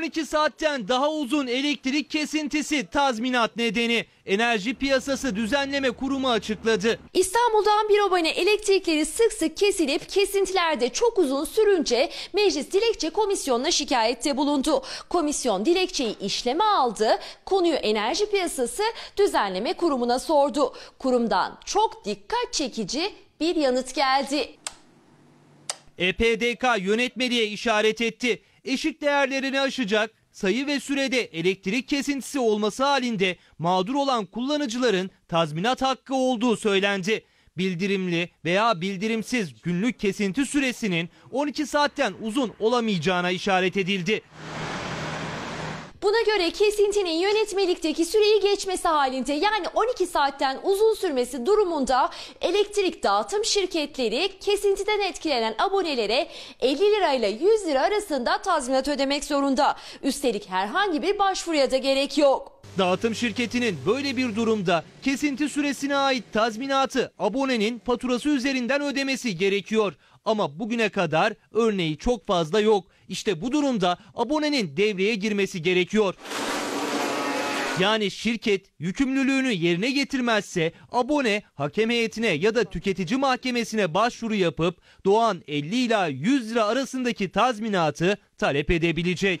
12 saatten daha uzun elektrik kesintisi tazminat nedeni. Enerji Piyasası Düzenleme Kurumu açıkladı. İstanbul'dan bir obane elektrikleri sık sık kesilip kesintilerde çok uzun sürünce Meclis Dilekçe Komisyonu'na şikayette bulundu. Komisyon dilekçeyi işleme aldı, konuyu Enerji Piyasası Düzenleme Kurumu'na sordu. Kurumdan çok dikkat çekici bir yanıt geldi. EPDK yönetmeliğe işaret etti. Eşik değerlerini aşacak sayı ve sürede elektrik kesintisi olması halinde mağdur olan kullanıcıların tazminat hakkı olduğu söylendi. Bildirimli veya bildirimsiz günlük kesinti süresinin 12 saatten uzun olamayacağına işaret edildi. Buna göre kesintinin yönetmelikteki süreyi geçmesi halinde yani 12 saatten uzun sürmesi durumunda elektrik dağıtım şirketleri kesintiden etkilenen abonelere 50 lirayla 100 lira arasında tazminat ödemek zorunda. Üstelik herhangi bir başvuruya da gerek yok. Dağıtım şirketinin böyle bir durumda kesinti süresine ait tazminatı abonenin faturası üzerinden ödemesi gerekiyor. Ama bugüne kadar örneği çok fazla yok. İşte bu durumda abonenin devreye girmesi gerekiyor. Yani şirket yükümlülüğünü yerine getirmezse abone hakem heyetine ya da tüketici mahkemesine başvuru yapıp doğan 50 ila 100 lira arasındaki tazminatı talep edebilecek.